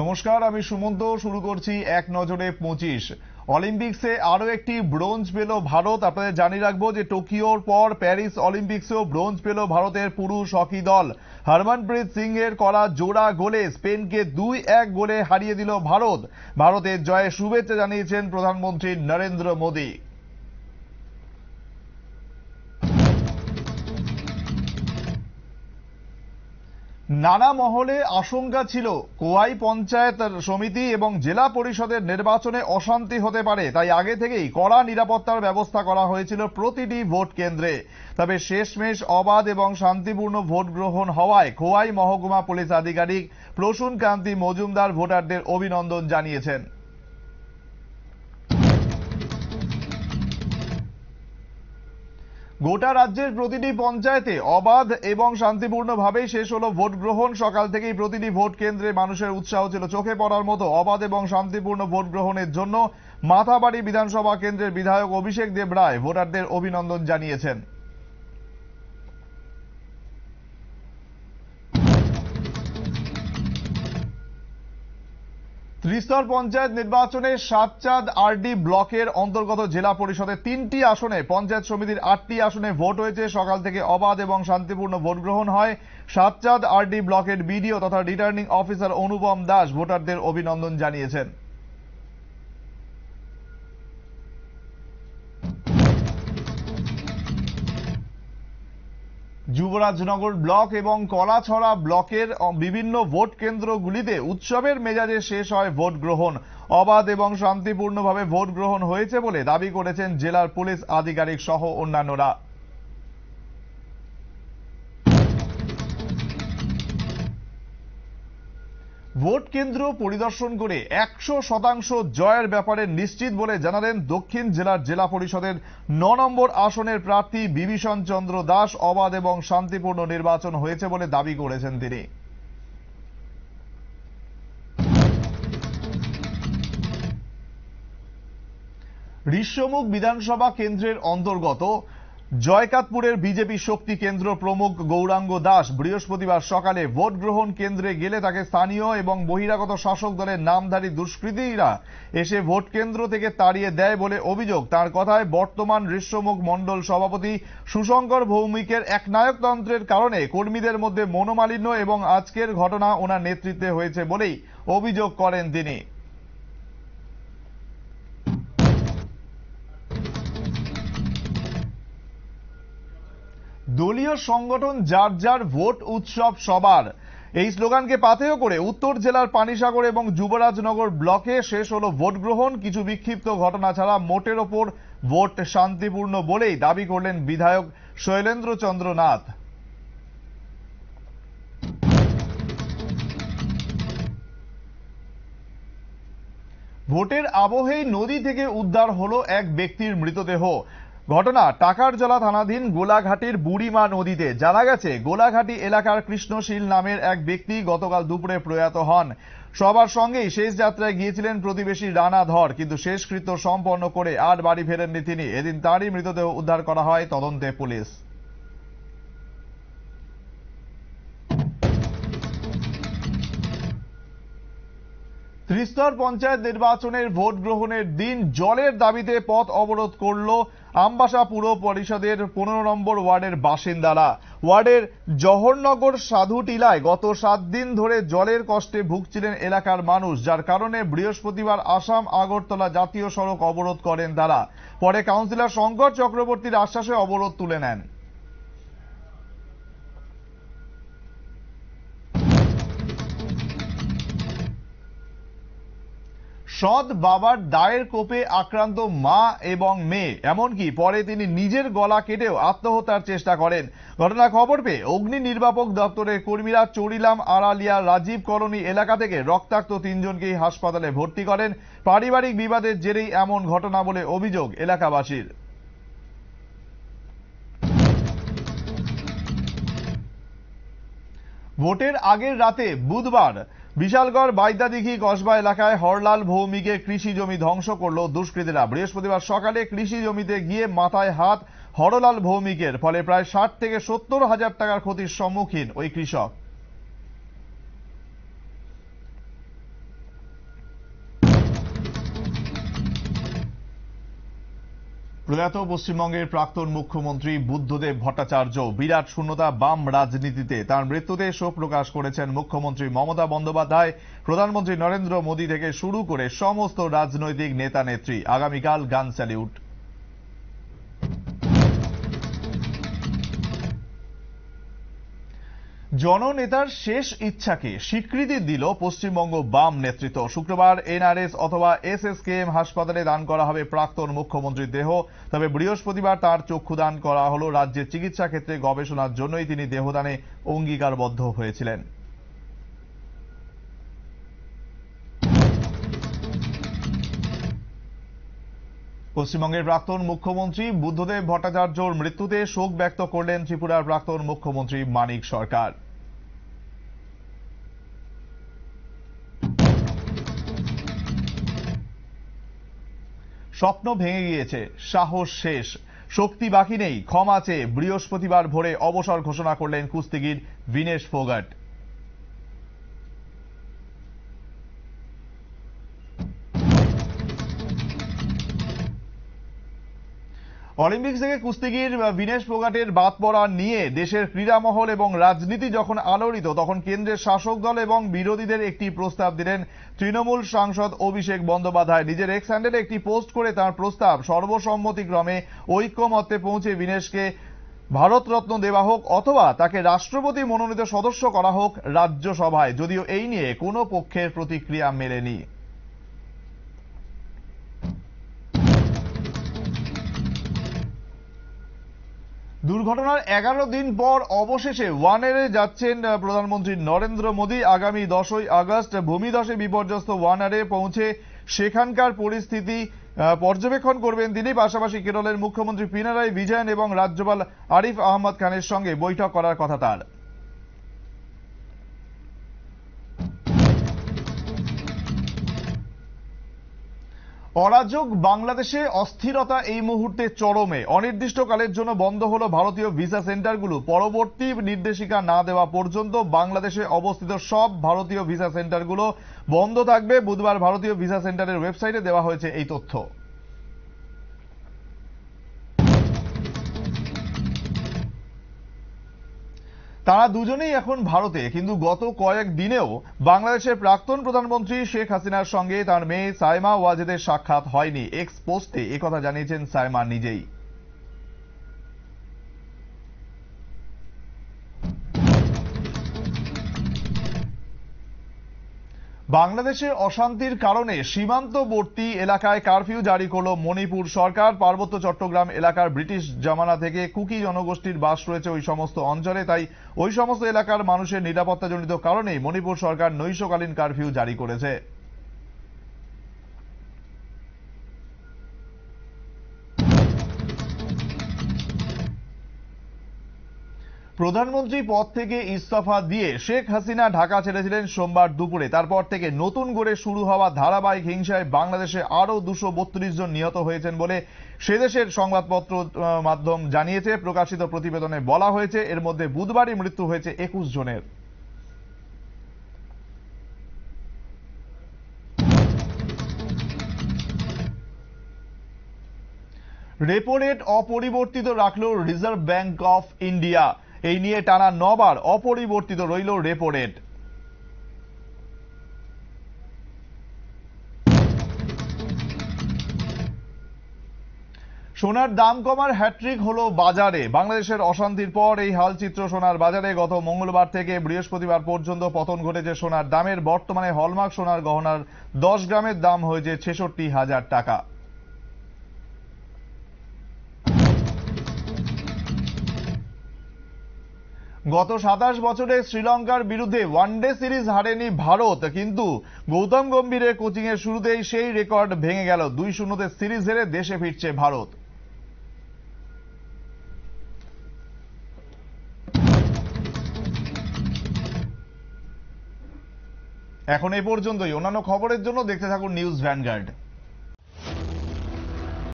নমস্কার আমি সুমন্ত শুরু করছি এক নজরে পঁচিশ অলিম্পিক্সে আরও একটি ব্রোঞ্জ পেল ভারত আপনাদের জানিয়ে রাখবো যে টোকিওর পর প্যারিস অলিম্পিক্সেও ব্রোঞ্জ পেল ভারতের পুরুষ হকি দল হরমনপ্রীত সিং এর করা জোড়া গোলে স্পেনকে দুই এক গোলে হারিয়ে দিল ভারত ভারতের জয়ে শুভেচ্ছা জানিয়েছেন প্রধানমন্ত্রী নরেন্দ্র মোদী নানা মহলে আশঙ্কা ছিল কোয়াই পঞ্চায়েত সমিতি এবং জেলা পরিষদের নির্বাচনে অশান্তি হতে পারে তাই আগে থেকেই কড়া নিরাপত্তার ব্যবস্থা করা হয়েছিল প্রতিটি ভোট কেন্দ্রে তবে শেষমেশ অবাধ এবং শান্তিপূর্ণ ভোট গ্রহণ হওয়ায় খোয়াই মহকুমা পুলিশ আধিকারিক প্রসূন কান্তি মজুমদার ভোটারদের অভিনন্দন জানিয়েছেন গোটা রাজ্যের প্রতিটি পঞ্চায়েতে অবাধ এবং শান্তিপূর্ণভাবেই শেষ হলো ভোট গ্রহণ সকাল থেকেই প্রতিটি ভোট কেন্দ্রে মানুষের উৎসাহ ছিল চোখে পড়ার মতো অবাধ এবং শান্তিপূর্ণ ভোট গ্রহণের জন্য মাথাবাড়ি বিধানসভা কেন্দ্রের বিধায়ক অভিষেক দেব রায় ভোটারদের অভিনন্দন জানিয়েছেন ত্রিস্তর পঞ্চায়েত নির্বাচনে সাতচাঁদ আরডি ব্লকের অন্তর্গত জেলা পরিষদে তিনটি আসনে পঞ্চায়েত সমিতির আটটি আসনে ভোট হয়েছে সকাল থেকে অবাধ এবং শান্তিপূর্ণ ভোট গ্রহণ হয় সাতচাঁদ আরডি ব্লকের বিডিও তথা রিটার্নিং অফিসার অনুপম দাস ভোটারদের অভিনন্দন জানিয়েছেন যুবরাজনগর ব্লক এবং কলাছড়া ব্লকের বিভিন্ন ভোট কেন্দ্রগুলিতে উৎসবের মেজাজে শেষ হয় ভোট গ্রহণ অবাধ এবং শান্তিপূর্ণভাবে ভোট গ্রহণ হয়েছে বলে দাবি করেছেন জেলার পুলিশ আধিকারিক সহ অন্যান্যরা ভোট কেন্দ্র পরিদর্শন করে একশো শতাংশ জয়ের ব্যাপারে নিশ্চিত বলে জানালেন দক্ষিণ জেলার জেলা পরিষদের ন নম্বর আসনের প্রার্থী বিভীষণ চন্দ্র দাস অবাধ এবং শান্তিপূর্ণ নির্বাচন হয়েছে বলে দাবি করেছেন তিনি ঋষ্যমুখ বিধানসভা কেন্দ্রের অন্তর্গত জয়কাতপুরের বিজেপি শক্তি কেন্দ্র প্রমুখ গৌরাঙ্গ দাস বৃহস্পতিবার সকালে ভোট গ্রহণ কেন্দ্রে গেলে তাকে স্থানীয় এবং বহিরাগত শাসক দলের নামধারী দুষ্কৃতীরা এসে ভোট কেন্দ্র থেকে তাড়িয়ে দেয় বলে অভিযোগ তার কথায় বর্তমান ঋষ্যমুখ মণ্ডল সভাপতি সুশঙ্কর ভৌমিকের এক নায়কতন্ত্রের কারণে কর্মীদের মধ্যে মনোমালিন্য এবং আজকের ঘটনা ওনার নেতৃত্বে হয়েছে বলেই অভিযোগ করেন তিনি দলীয় সংগঠন যার যার ভোট উৎসব সবার এই স্লোগানকে পাথেয় করে উত্তর জেলার পানিসাগর এবং যুবরাজনগর ব্লকে শেষ হলো ভোট গ্রহণ কিছু বিক্ষিপ্ত ঘটনা ছাড়া মোটের ওপর ভোট শান্তিপূর্ণ বলেই দাবি করলেন বিধায়ক শৈলেন্দ্র চন্দ্র নাথ ভোটের আবহেই নদী থেকে উদ্ধার হলো এক ব্যক্তির মৃতদেহ ঘটনা টাকার জলা থানাধীন গোলাঘাটের বুড়িমা নদীতে জানা গেছে গোলাঘাটি এলাকার কৃষ্ণশীল নামের এক ব্যক্তি গতকাল দুপুরে প্রয়াত হন সবার সঙ্গেই শেষ যাত্রায় গিয়েছিলেন প্রতিবেশী রানা ধর কিন্তু শেষকৃত্য সম্পন্ন করে আর বাড়ি ফেরেননি তিনি এদিন তারই মৃতদেহ উদ্ধার করা হয় তদন্তে পুলিশ ত্রিস্তর পঞ্চায়েত নির্বাচনের ভোট গ্রহণের দিন জলের দাবিতে পথ অবরোধ করল আমবাসা পুর পরিষদের পনেরো নম্বর ওয়ার্ডের বাসিন্দারা ওয়ার্ডের জহরনগর সাধু টিলায় গত সাত দিন ধরে জলের কষ্টে ভুগছিলেন এলাকার মানুষ যার কারণে বৃহস্পতিবার আসাম আগরতলা জাতীয় সড়ক অবরোধ করেন তারা পরে কাউন্সিলর শঙ্কর চক্রবর্তীর আশ্বাসে অবরোধ তুলে নেন সৎ বাবার দায়ের কোপে আক্রান্ত মা এবং মেয়ে এমনকি পরে তিনি নিজের গলা কেটেও আত্মহত্যার চেষ্টা করেন ঘটনা খবর পেয়ে অগ্নি নির্বাপক দপ্তরের কর্মীরা চড়িলাম আড়ালিয়া রাজীব কলোনি এলাকা থেকে রক্তাক্ত তিনজনকেই হাসপাতালে ভর্তি করেন পারিবারিক বিবাদের জেরেই এমন ঘটনা বলে অভিযোগ এলাকাবাসীর ভোটের আগের রাতে বুধবার বিশালগড় দিঘি কসবা এলাকায় হরলাল ভৌমিকে কৃষি জমি ধ্বংস করল দুষ্কৃতীরা বৃহস্পতিবার সকালে কৃষি জমিতে গিয়ে মাথায় হাত হরলাল ভৌমিকের ফলে প্রায় ষাট থেকে সত্তর হাজার টাকার ক্ষতির সম্মুখীন ওই কৃষক প্রয়াত পশ্চিমবঙ্গের প্রাক্তন মুখ্যমন্ত্রী বুদ্ধদেব ভট্টাচার্য বিরাট শূন্যতা বাম রাজনীতিতে তার মৃত্যুতে শোক প্রকাশ করেছেন মুখ্যমন্ত্রী মমতা বন্দ্যোপাধ্যায় প্রধানমন্ত্রী নরেন্দ্র মোদী থেকে শুরু করে সমস্ত রাজনৈতিক নেতা নেত্রী আগামীকাল গান স্যালিউট জননেতার শেষ ইচ্ছাকে স্বীকৃতি দিল পশ্চিমবঙ্গ বাম নেতৃত্ব শুক্রবার এনআরএস অথবা এস এস কে এম হাসপাতালে দান করা হবে প্রাক্তন মুখ্যমন্ত্রীর দেহ তবে বৃহস্পতিবার তার চক্ষু দান করা হল রাজ্যের চিকিৎসা ক্ষেত্রে গবেষণার জন্যই তিনি দেহদানে অঙ্গীকারবদ্ধ হয়েছিলেন পশ্চিমবঙ্গের প্রাক্তন মুখ্যমন্ত্রী বুদ্ধদেব ভট্টাচার্যর মৃত্যুতে শোক ব্যক্ত করলেন ত্রিপুরার প্রাক্তন মুখ্যমন্ত্রী মানিক সরকার স্বপ্ন ভেঙে গিয়েছে সাহস শেষ শক্তি বাকি নেই ক্ষমা চেয়ে বৃহস্পতিবার ভোরে অবসর ঘোষণা করলেন কুস্তিগির বিনেশ ফোগাট অলিম্পিক্স থেকে কুস্তিগির বিনেশ ফোগাটের বাদ পড়া নিয়ে দেশের ক্রীড়ামহল এবং রাজনীতি যখন আলোড়িত তখন কেন্দ্রের শাসক দল এবং বিরোধীদের একটি প্রস্তাব দিলেন তৃণমূল সাংসদ অভিষেক বন্দ্যোপাধ্যায় নিজের এক্স হ্যান্ডেলে একটি পোস্ট করে তার প্রস্তাব সর্বসম্মতিক্রমে ঐক্যমত্যে পৌঁছে বিনেশকে ভারতরত্ন দেওয়া হোক অথবা তাকে রাষ্ট্রপতি মনোনীত সদস্য করা হোক রাজ্যসভায় যদিও এই নিয়ে কোনো পক্ষের প্রতিক্রিয়া মেলেনি দুর্ঘটনার এগারো দিন পর অবশেষে ওয়ানারে যাচ্ছেন প্রধানমন্ত্রী নরেন্দ্র মোদী আগামী দশই আগস্ট ভূমিদশে বিপর্যস্ত ওয়ানারে পৌঁছে সেখানকার পরিস্থিতি পর্যবেক্ষণ করবেন তিনি পাশাপাশি কেরলের মুখ্যমন্ত্রী পিনারাই বিজয়ন এবং রাজ্যপাল আরিফ আহমদ খানের সঙ্গে বৈঠক করার কথা তার অরাজক বাংলাদেশে অস্থিরতা এই মুহূর্তে চরমে অনির্দিষ্টকালের জন্য বন্ধ হলো ভারতীয় ভিসা সেন্টারগুলো পরবর্তী নির্দেশিকা না দেওয়া পর্যন্ত বাংলাদেশে অবস্থিত সব ভারতীয় ভিসা সেন্টারগুলো বন্ধ থাকবে বুধবার ভারতীয় ভিসা সেন্টারের ওয়েবসাইটে দেওয়া হয়েছে এই তথ্য তারা দুজনেই এখন ভারতে কিন্তু গত কয়েক দিনেও বাংলাদেশের প্রাক্তন প্রধানমন্ত্রী শেখ হাসিনার সঙ্গে তার মেয়ে সাইমা ওয়াজেদের সাক্ষাৎ হয়নি এক্স পোস্টে একথা জানিয়েছেন সাইমা নিজেই বাংলাদেশে অশান্তির কারণে সীমান্তবর্তী এলাকায় কারফিউ জারি করল মণিপুর সরকার পার্বত্য চট্টগ্রাম এলাকার ব্রিটিশ জামানা থেকে কুকি জনগোষ্ঠীর বাস রয়েছে ওই সমস্ত অঞ্চলে তাই ওই সমস্ত এলাকার মানুষের নিরাপত্তাজনিত কারণেই মণিপুর সরকার নৈশকালীন কারফিউ জারি করেছে প্রধানমন্ত্রী পদ থেকে ইস্তফা দিয়ে শেখ হাসিনা ঢাকা ছেড়েছিলেন সোমবার দুপুরে তারপর থেকে নতুন করে শুরু হওয়া ধারাবাহিক হিংসায় বাংলাদেশে আরও দুশো জন নিহত হয়েছেন বলে সেদেশের সংবাদপত্র মাধ্যম জানিয়েছে প্রকাশিত প্রতিবেদনে বলা হয়েছে এর মধ্যে বুধবারই মৃত্যু হয়েছে একুশ জনের রেপো রেট অপরিবর্তিত রাখল রিজার্ভ ব্যাংক অফ ইন্ডিয়া এই নিয়ে টানা নবার অপরিবর্তিত রইল রেপো রেট সোনার দাম কমার হ্যাট্রিক হলো বাজারে বাংলাদেশের অশান্তির পর এই হালচিত্র সোনার বাজারে গত মঙ্গলবার থেকে বৃহস্পতিবার পর্যন্ত পতন ঘটেছে সোনার দামের বর্তমানে হলমার্ক সোনার গহনার দশ গ্রামের দাম হয়েছে ছেষট্টি হাজার টাকা গত সাতাশ বছরে শ্রীলঙ্কার বিরুদ্ধে ওয়ানডে সিরিজ হারেনি ভারত কিন্তু গৌতম গম্ভীরের কোচিং এর শুরুতেই সেই রেকর্ড ভেঙে গেল দুই শূন্যতে সিরিজ হেরে দেশে ফিরছে ভারত এখন এ পর্যন্তই অন্যান্য খবরের জন্য দেখতে থাকুন নিউজ ভ্যানগার্ড